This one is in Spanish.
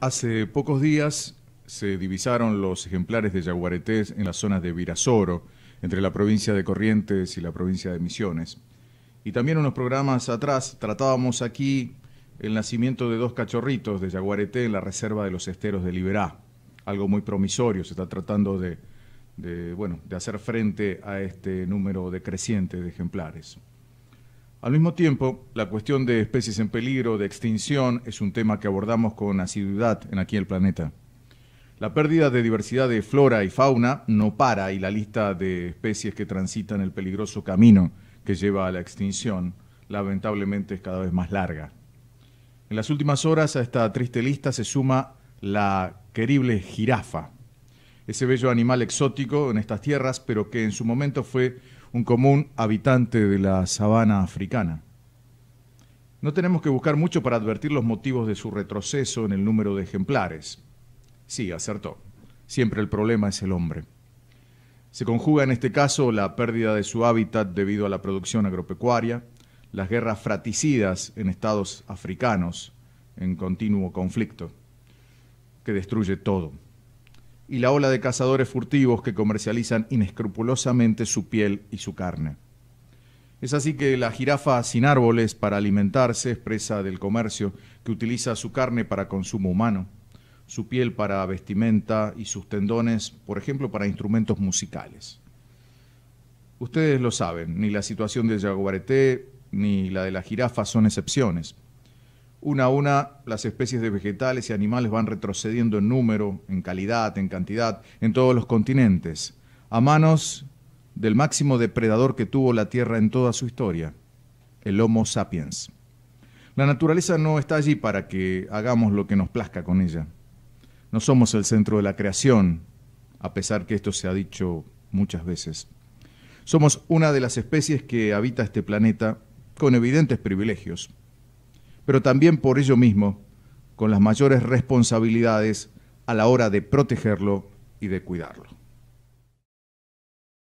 Hace pocos días se divisaron los ejemplares de yaguaretés en las zonas de Virasoro, entre la provincia de Corrientes y la provincia de Misiones. Y también unos programas atrás tratábamos aquí el nacimiento de dos cachorritos de yaguareté en la reserva de los esteros de Liberá. Algo muy promisorio, se está tratando de hacer frente a este número decreciente de ejemplares. Al mismo tiempo, la cuestión de especies en peligro, de extinción, es un tema que abordamos con asiduidad en aquí el planeta. La pérdida de diversidad de flora y fauna no para y la lista de especies que transitan el peligroso camino que lleva a la extinción lamentablemente es cada vez más larga. En las últimas horas a esta triste lista se suma la querible jirafa, ese bello animal exótico en estas tierras, pero que en su momento fue un común habitante de la sabana africana. No tenemos que buscar mucho para advertir los motivos de su retroceso en el número de ejemplares. Sí, acertó. Siempre el problema es el hombre. Se conjuga en este caso la pérdida de su hábitat debido a la producción agropecuaria, las guerras fraticidas en estados africanos en continuo conflicto, que destruye todo y la ola de cazadores furtivos que comercializan inescrupulosamente su piel y su carne. Es así que la jirafa sin árboles para alimentarse es presa del comercio que utiliza su carne para consumo humano, su piel para vestimenta y sus tendones, por ejemplo, para instrumentos musicales. Ustedes lo saben, ni la situación de jaguareté ni la de la jirafa son excepciones. Una a una, las especies de vegetales y animales van retrocediendo en número, en calidad, en cantidad, en todos los continentes, a manos del máximo depredador que tuvo la Tierra en toda su historia, el Homo sapiens. La naturaleza no está allí para que hagamos lo que nos plazca con ella. No somos el centro de la creación, a pesar que esto se ha dicho muchas veces. Somos una de las especies que habita este planeta con evidentes privilegios pero también por ello mismo, con las mayores responsabilidades a la hora de protegerlo y de cuidarlo.